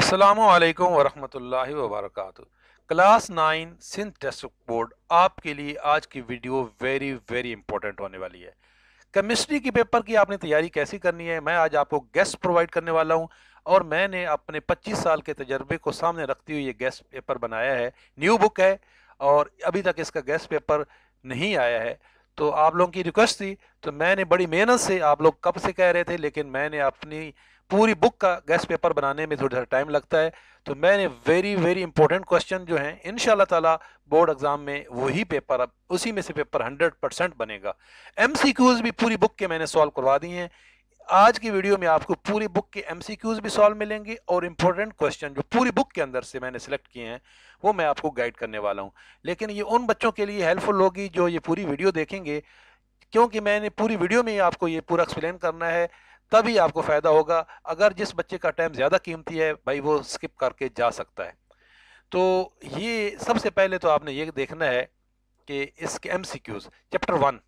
असलकम वरहमल वबरक class nine Sindh test book board आपके लिए आज की वीडियो वेरी वेरी इंपॉर्टेंट होने वाली है केमिस्ट्री की पेपर की आपने तैयारी कैसी करनी है मैं आज आपको गेस्ट प्रोवाइड करने वाला हूं और मैंने अपने 25 साल के तजर्बे को सामने रखते हुए ये गेस्ट पेपर बनाया है न्यू बुक है और अभी तक इसका गेस्ट पेपर नहीं आया है तो आप लोगों की रिक्वेस्ट थी तो मैंने बड़ी मेहनत से आप लोग कब से कह रहे थे लेकिन मैंने अपनी पूरी बुक का गैस पेपर बनाने में थोड़ा सा टाइम लगता है तो मैंने वेरी वेरी इंपॉर्टेंट क्वेश्चन जो है इन ताला बोर्ड एग्ज़ाम में वही पेपर अब उसी में से पेपर हंड्रेड परसेंट बनेगा एम भी पूरी बुक के मैंने सॉल्व करवा दी हैं आज की वीडियो में आपको पूरी बुक के एम भी सॉल्व मिलेंगे और इंपॉर्टेंट क्वेश्चन जो पूरी बुक के अंदर से मैंने सेलेक्ट किए हैं वो मैं आपको गाइड करने वाला हूँ लेकिन ये उन बच्चों के लिए हेल्पफुल होगी जो ये पूरी वीडियो देखेंगे क्योंकि मैंने पूरी वीडियो में ही आपको ये पूरा एक्सप्लेन करना है तभी आपको फ़ायदा होगा अगर जिस बच्चे का टाइम ज़्यादा कीमती है भाई वो स्किप करके जा सकता है तो ये सबसे पहले तो आपने ये देखना है कि इसके एम चैप्टर वन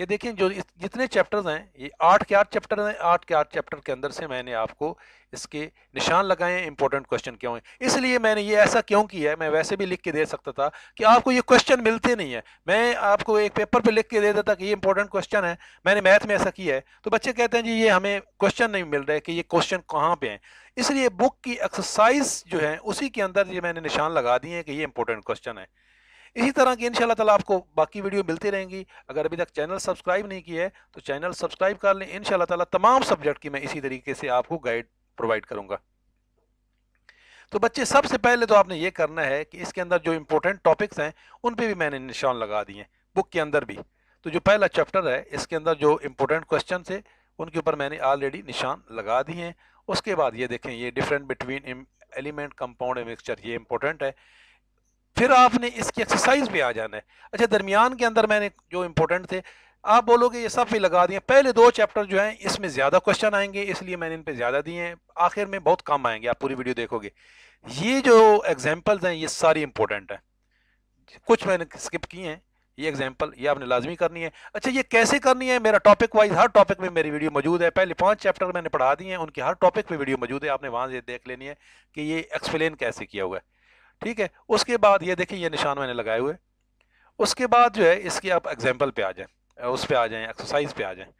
ये देखें जो जितने चैप्टर्स हैं ये आठ के आठ चैप्टर हैं आठ के आठ चैप्टर के अंदर से मैंने आपको इसके निशान लगाए हैं इंपॉर्टेंट क्वेश्चन क्यों हैं इसलिए मैंने ये ऐसा क्यों किया है मैं वैसे भी लिख के दे सकता था कि आपको ये क्वेश्चन मिलते नहीं है मैं आपको एक पेपर पे लिख के दे देता कि ये इंपॉर्टेंट क्वेश्चन है मैंने मैथ में ऐसा किया है तो बच्चे कहते हैं जी ये हमें क्वेश्चन नहीं मिल रहा है कि ये क्वेश्चन कहाँ पर हैं इसलिए बुक की एक्सरसाइज जो है उसी के अंदर ये मैंने निशान लगा दिए हैं कि ये इंपॉर्टेंट क्वेश्चन है इसी तरह की इन तला आपको बाकी वीडियो मिलती रहेंगी अगर अभी तक चैनल सब्सक्राइब नहीं किया है तो चैनल सब्सक्राइब कर लें इन तला तमाम सब्जेक्ट की मैं इसी तरीके से आपको गाइड प्रोवाइड करूँगा तो बच्चे सबसे पहले तो आपने ये करना है कि इसके अंदर जो इम्पोर्टेंट टॉपिक्स हैं उन पर भी मैंने निशान लगा दिए बुक के अंदर भी तो जो पहला चैप्टर है इसके अंदर जो इम्पोर्टेंट क्वेश्चन थे उनके ऊपर मैंने ऑलरेडी निशान लगा दिए हैं उसके बाद ये देखें ये different between element compound and mixture ये इंपॉर्टेंट है फिर आपने इसकी एक्सरसाइज भी आ जाना है अच्छा दरमियान के अंदर मैंने जो इंपॉर्टेंट थे आप बोलोगे ये सब भी लगा दिए पहले दो चैप्टर जो हैं इसमें ज़्यादा क्वेश्चन आएंगे इसलिए मैंने इन पर ज़्यादा दिए हैं आखिर में बहुत कम आएंगे आप पूरी वीडियो देखोगे ये जो एग्जाम्पल्स हैं ये सारी इंपॉर्टेंट हैं कुछ मैंने स्किप किए हैं ये एग्जाम्पल ये आपने लाजमी करनी है अच्छा ये कैसे करनी है मेरा टॉपिक वाइज हर टॉपिक में मेरी वीडियो मौजूद है पहले पांच चैप्टर मैंने पढ़ा दिए हैं उनके हर टॉपिक में वीडियो मौजूद है आपने वहाँ से देख लेनी है कि ये एक्सप्लेन कैसे किया हुआ है ठीक है उसके बाद ये देखिए ये निशान मैंने लगाए हुए उसके बाद जो है इसके आप एग्जाम्पल पे आ जाए उस पे आ जाए एक्सरसाइज पे आ जाए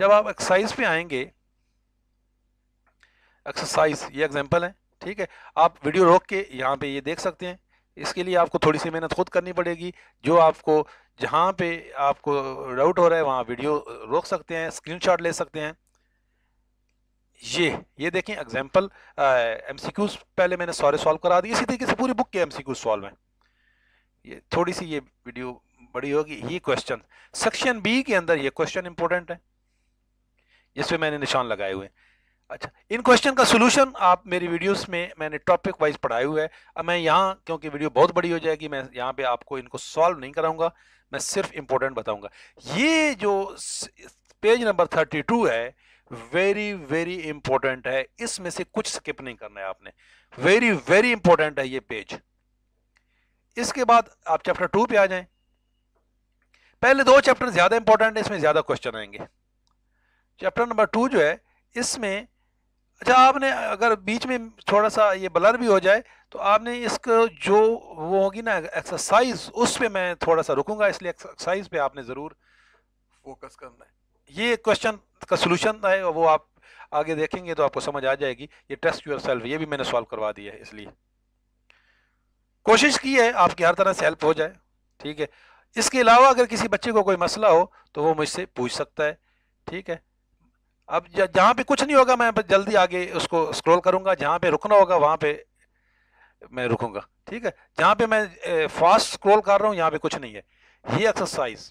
जब आप एक्सरसाइज पे आएंगे एक्सरसाइज ये एग्जाम्पल है ठीक है आप वीडियो रोक के यहाँ पे ये देख सकते हैं इसके लिए आपको थोड़ी सी मेहनत खुद करनी पड़ेगी जो आपको जहाँ पे आपको डाउट हो रहा है वहाँ वीडियो रोक सकते हैं स्क्रीनशॉट ले सकते हैं ये ये देखें एग्जाम्पल क्यूज पहले मैंने सारे सॉल्व करा दिए इसी तरीके से पूरी बुक के एमसीक्यूज सॉल्व हैं ये थोड़ी सी ये वीडियो बड़ी होगी ये क्वेश्चन सेक्शन बी के अंदर ये क्वेश्चन इंपॉर्टेंट है जिसमें मैंने निशान लगाए हुए हैं अच्छा इन क्वेश्चन का सोल्यूशन आप मेरी वीडियोस में मैंने टॉपिक वाइज पढ़ाए हुए हैं अब मैं यहाँ क्योंकि वीडियो बहुत बड़ी हो जाएगी मैं यहाँ पे आपको इनको सॉल्व नहीं कराऊंगा मैं सिर्फ इम्पोर्टेंट बताऊंगा ये जो पेज नंबर थर्टी टू है वेरी वेरी इंपॉर्टेंट है इसमें से कुछ स्किप नहीं करना है आपने वेरी वेरी इंपॉर्टेंट है ये पेज इसके बाद आप चैप्टर टू पे आ जाएं पहले दो चैप्टर ज्यादा इंपॉर्टेंट है इसमें ज्यादा क्वेश्चन आएंगे चैप्टर नंबर टू जो है इसमें अच्छा आपने अगर बीच में थोड़ा सा ये ब्लर भी हो जाए तो आपने इसको जो वो होगी ना एक्सरसाइज उस पर मैं थोड़ा सा रुकूंगा इसलिए एक्सरसाइज पे आपने ज़रूर फोकस करना है ये क्वेश्चन का सोल्यूशन है वो आप आगे देखेंगे तो आपको समझ आ जाएगी ये टेस्ट यूर सेल्फ ये भी मैंने सॉल्व करवा दिया है इसलिए कोशिश की है आपकी हर तरह से हेल्प हो जाए ठीक है इसके अलावा अगर किसी बच्चे को कोई मसला हो तो वो मुझसे पूछ सकता है ठीक है अब जहाँ पे कुछ नहीं होगा मैं जल्दी आगे उसको स्क्रॉल करूँगा जहाँ पे रुकना होगा वहाँ पे मैं रुकूंगा ठीक है जहाँ पे मैं फास्ट स्क्रॉल कर रहा हूँ यहाँ पे कुछ नहीं है ये एक्सरसाइज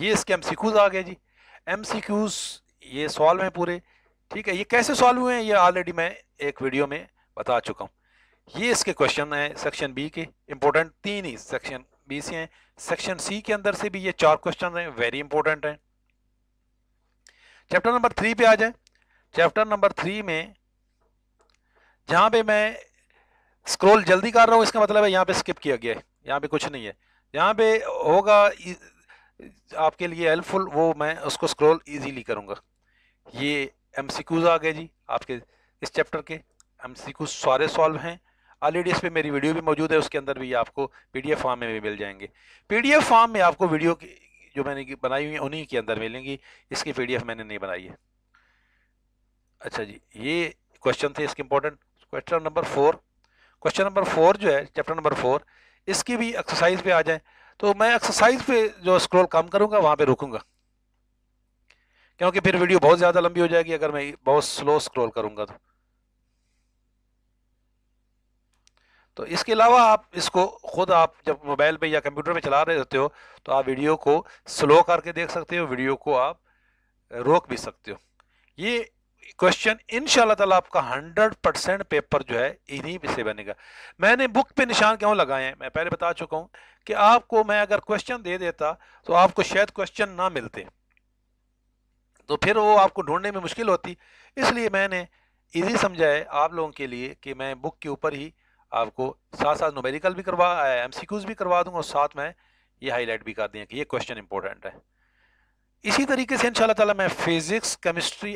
ये इसके एम सी क्यूज़ आ गए जी एम सी क्यूज़ ये सॉल्व हैं पूरे ठीक है ये कैसे सॉल्व हुए हैं ये ऑलरेडी मैं एक वीडियो में बता चुका हूँ ये इसके क्वेश्चन हैं सेक्शन बी के इंपॉर्टेंट तीन ही सेक्शन बी से हैं सेक्शन सी के अंदर से भी ये चार क्वेश्चन हैं वेरी इंपॉर्टेंट हैं चैप्टर नंबर थ्री पे आ जाए चैप्टर नंबर थ्री में जहाँ पे मैं स्क्रोल जल्दी कर रहा हूँ इसका मतलब है यहाँ पे स्किप किया गया है यहाँ पे कुछ नहीं है यहाँ पे होगा आपके लिए हेल्पफुल वो मैं उसको स्क्रोल ईजीली करूँगा ये एमसीक्यूज आ गए जी आपके इस चैप्टर के एमसीक्यूज सारे सॉल्व हैं ऑलरेडी इस पर मेरी वीडियो भी मौजूद है उसके अंदर भी आपको एफ फॉर्म में भी मिल जाएंगे एफ फॉर्म में आपको वीडियो की जो मैंने बनाई हुई है उन्हीं के अंदर मिलेंगी इसकी एफ मैंने नहीं बनाई है अच्छा जी ये क्वेश्चन थे इसके important question number four question number four जो है चैप्टर नंबर फोर इसकी भी एक्सरसाइज पे आ जाए तो मैं एक्सरसाइज पे जो स्क्रॉल कम करूँगा वहाँ पे रुकूंगा क्योंकि फिर वीडियो बहुत ज़्यादा लंबी हो जाएगी अगर मैं बहुत स्लो स्क्रॉल करूंगा तो तो इसके अलावा आप इसको खुद आप जब मोबाइल पे या कंप्यूटर पे चला रहे होते हो तो आप वीडियो को स्लो करके देख सकते हो वीडियो को आप रोक भी सकते हो ये क्वेश्चन इन ताला आपका 100 परसेंट पेपर जो है इन्हीं पे से बनेगा मैंने बुक पे निशान क्यों लगाए हैं मैं पहले बता चुका हूँ कि आपको मैं अगर क्वेश्चन दे देता तो आपको शायद क्वेश्चन ना मिलते तो फिर वो आपको ढूंढने में मुश्किल होती इसलिए मैंने इजी समझा है आप लोगों के लिए कि मैं बुक के ऊपर ही आपको साथ साथ नोमेरिकल भी करवा एम भी करवा दूंगा और साथ में ये हाईलाइट भी कर दें कि ये क्वेश्चन इंपॉर्टेंट है इसी तरीके से इन ताला मैं फिज़िक्स केमिस्ट्री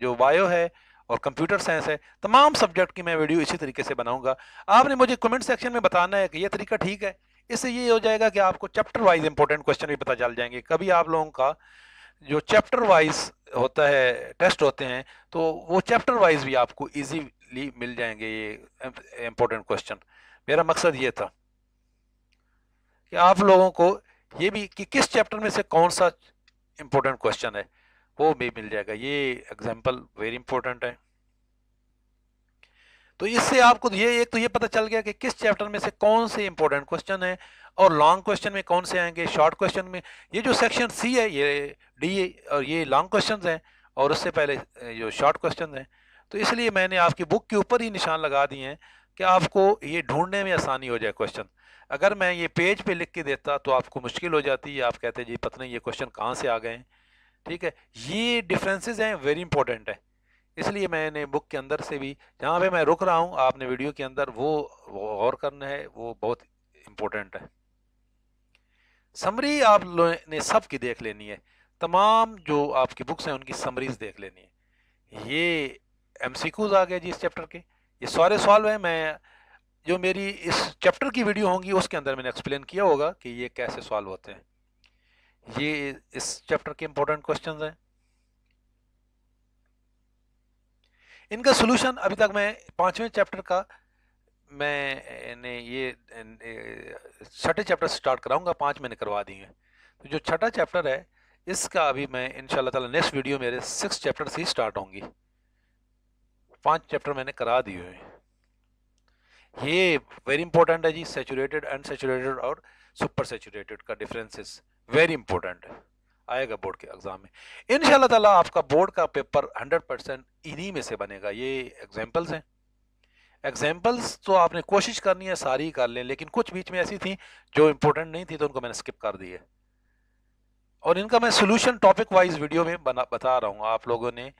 जो बायो है और कंप्यूटर साइंस है तमाम सब्जेक्ट की मैं वीडियो इसी तरीके से बनाऊंगा आपने मुझे कमेंट सेक्शन में बताना है कि ये तरीका ठीक है इससे ये हो जाएगा कि आपको चैप्टर वाइज इंपॉर्टेंट क्वेश्चन भी पता चल जाएंगे कभी आप लोगों का जो चैप्टर वाइज होता है टेस्ट होते हैं तो वो चैप्टर वाइज भी आपको इजीली मिल जाएंगे ये इम्पोर्टेंट क्वेश्चन मेरा मकसद ये था कि आप लोगों को ये भी कि किस चैप्टर में से कौन सा इम्पोर्टेंट क्वेश्चन है वो भी मिल जाएगा ये एग्जाम्पल वेरी इंपॉर्टेंट है तो इससे आपको ये एक तो ये पता चल गया कि किस चैप्टर में से कौन से इंपॉर्टेंट क्वेश्चन है और लॉन्ग क्वेश्चन में कौन से आएंगे शॉर्ट क्वेश्चन में ये जो सेक्शन सी है ये डी और ये लॉन्ग क्वेश्चन हैं और उससे पहले जो शॉर्ट क्वेश्चन हैं तो इसलिए मैंने आपकी बुक के ऊपर ही निशान लगा दिए हैं कि आपको ये ढूंढने में आसानी हो जाए क्वेश्चन अगर मैं ये पेज पे लिख के देता तो आपको मुश्किल हो जाती है आप कहते जी पता नहीं ये क्वेश्चन कहाँ से आ गए हैं ठीक है ये डिफरेंसेस हैं वेरी इंपॉर्टेंट है इसलिए मैंने बुक के अंदर से भी जहाँ पे मैं रुक रहा हूँ आपने वीडियो के अंदर वो गौर करना है वो बहुत इम्पोर्टेंट है समरी आप ने सब की देख लेनी है तमाम जो आपकी बुक्स हैं उनकी समरीज देख लेनी है ये एम आ गए जी इस चैप्टर के ये सारे सॉल्व हैं मैं जो मेरी इस चैप्टर की वीडियो होंगी उसके अंदर मैंने एक्सप्लेन किया होगा कि ये कैसे सॉल्व होते हैं ये इस चैप्टर के इम्पोर्टेंट क्वेश्चंस हैं इनका सोल्यूशन अभी तक मैं पाँचवें चैप्टर का मैंने ये छठे चैप्टर स्टार्ट कराऊंगा पाँच मैंने करवा दिए हैं तो जो छठा चैप्टर है इसका अभी मैं इन ताला नेक्स्ट वीडियो मेरे सिक्स चैप्टर से ही स्टार्ट होंगी पांच चैप्टर मैंने करा दिए हैं ये वेरी इंपॉर्टेंट है जी सेचुरेटेड अनसेचुरेटेड और सुपर सेचुरेटेड का डिफरेंसेस वेरी इंपॉर्टेंट है आएगा बोर्ड के एग्ज़ाम में इन ताला आपका बोर्ड का पेपर 100 परसेंट इन्हीं में से बनेगा ये एग्जाम्पल्स हैं एग्जाम्पल्स तो आपने कोशिश करनी है सारी कर लें लेकिन कुछ बीच में ऐसी थी जो इम्पोर्टेंट नहीं थी तो उनको मैंने स्किप कर दी है और इनका मैं सोल्यूशन टॉपिक वाइज वीडियो में बना बता रहा हूँ आप लोगों ने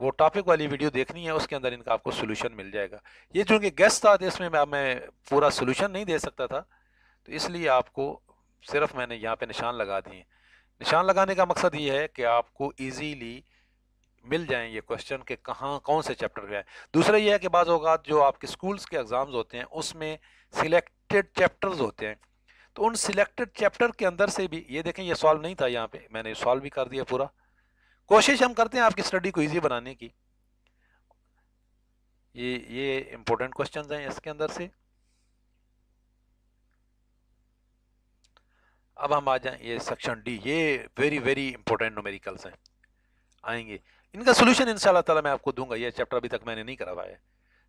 वो टॉपिक वाली वीडियो देखनी है उसके अंदर इनका आपको सोल्यूशन मिल जाएगा ये चूँकि गेस्ट था इसमें मैं, मैं पूरा सोल्यूशन नहीं दे सकता था तो इसलिए आपको सिर्फ मैंने यहाँ पे निशान लगा दिए निशान लगाने का मकसद ये है कि आपको इजीली मिल जाएं ये क्वेश्चन के कहाँ कौन से चैप्टर में आए दूसरा ये है कि बाज़ अवत जो आपके स्कूल्स के एग्ज़ाम्स होते हैं उसमें सिलेक्टेड चैप्टर्स होते हैं तो उन सिलेक्टेड चैप्टर के अंदर से भी ये देखें ये सॉल्व नहीं था यहाँ पे मैंने सॉल्व भी कर दिया पूरा कोशिश हम करते हैं आपकी स्टडी को ईजी बनाने की ये ये इम्पोर्टेंट क्वेश्चन हैं इसके अंदर से अब हम आ जाएं ये सेक्शन डी ये वेरी वेरी इंपॉर्टेंट नोमेरिकल्स हैं आएंगे इनका सोल्यूशन इन ताला मैं आपको दूंगा ये चैप्टर अभी तक मैंने नहीं करा है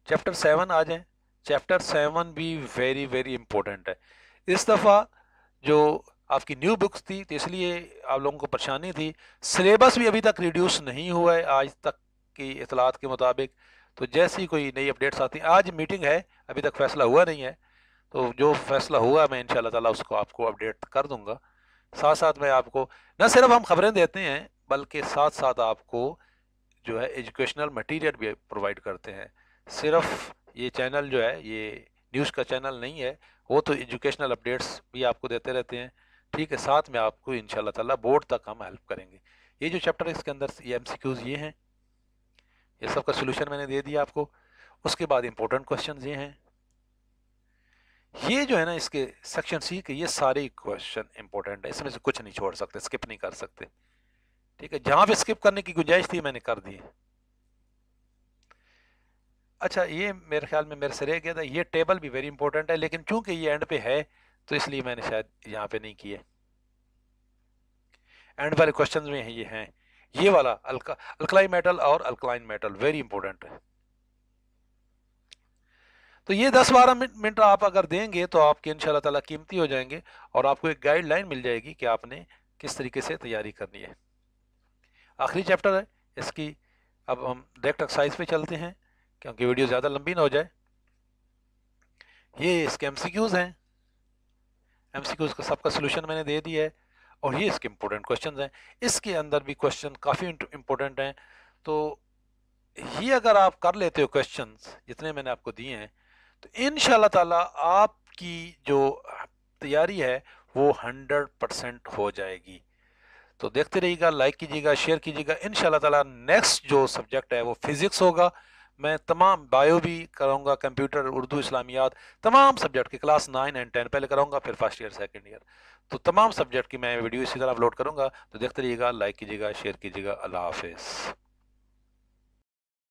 चैप्टर सेवन आ जाए चैप्टर सेवन भी वेरी वेरी इंपॉर्टेंट है इस दफ़ा जो आपकी न्यू बुक्स थी तो इसलिए आप लोगों को परेशानी थी सिलेबस भी अभी तक रिड्यूस नहीं हुआ है आज तक की इतलात के मुताबिक तो जैसी कोई नई अपडेट्स आती हैं आज मीटिंग है अभी तक फैसला हुआ नहीं है तो जो फैसला हुआ मैं इन ताला उसको आपको अपडेट कर दूंगा साथ साथ मैं आपको न सिर्फ हम खबरें देते हैं बल्कि साथ साथ आपको जो है एजुकेशनल मटेरियल भी प्रोवाइड करते हैं सिर्फ ये चैनल जो है ये न्यूज़ का चैनल नहीं है वो तो एजुकेशनल अपडेट्स भी आपको देते रहते हैं ठीक है साथ में आपको इन ताला बोर्ड तक हम हेल्प करेंगे ये जो चैप्टर इसके अंदर ये एम ये हैं ये सब का सोल्यूशन मैंने दे दिया आपको उसके बाद इंपॉर्टेंट क्वेश्चन ये हैं ये जो है ना इसके सेक्शन सी के ये सारे क्वेश्चन इंपॉर्टेंट है इसमें से कुछ नहीं छोड़ सकते स्किप नहीं कर सकते ठीक है जहां पे स्किप करने की गुंजाइश थी मैंने कर दी अच्छा ये मेरे ख्याल में मेरे से रह गया था ये टेबल भी वेरी इंपॉर्टेंट है लेकिन चूंकि ये एंड पे है तो इसलिए मैंने शायद यहाँ पे नहीं किए एंड वाले क्वेश्चन में ये हैं ये वाला अल्का अल्कलाइन मेटल और अल्कलाइन मेटल वेरी इंपॉर्टेंट है तो ये दस बारह मिनट आप अगर देंगे तो आपके इन ताला कीमती हो जाएंगे और आपको एक गाइडलाइन मिल जाएगी कि आपने किस तरीके से तैयारी करनी है आखिरी चैप्टर है इसकी अब हम डायरेक्ट एक्सरसाइज पे चलते हैं क्योंकि वीडियो ज़्यादा लंबी ना हो जाए ये इसके एम हैं एम का सबका सोल्यूशन मैंने दे दिया है और ये इसके इम्पोर्टेंट क्वेश्चन हैं इसके अंदर भी क्वेश्चन काफ़ी इम्पोर्टेंट हैं तो ये अगर आप कर लेते हो क्वेश्चन जितने मैंने आपको दिए हैं तो इन ताला आपकी जो तैयारी है वो 100 परसेंट हो जाएगी तो देखते रहिएगा लाइक कीजिएगा शेयर कीजिएगा इन ताला नेक्स्ट जो सब्जेक्ट है वो फिज़िक्स होगा मैं तमाम बायो भी कराऊंगा कंप्यूटर उर्दू इस्लामियात तमाम सब्जेक्ट की क्लास नाइन एंड टेन पहले कराऊंगा फिर फर्स्ट ईयर सेकेंड ईयर तो तमाम सब्जेक्ट की मैं वीडियो इसी तरह अपलोड करूंगा तो देखते रहिएगा लाइक कीजिएगा शेयर कीजिएगा अल्लाह हाफिज़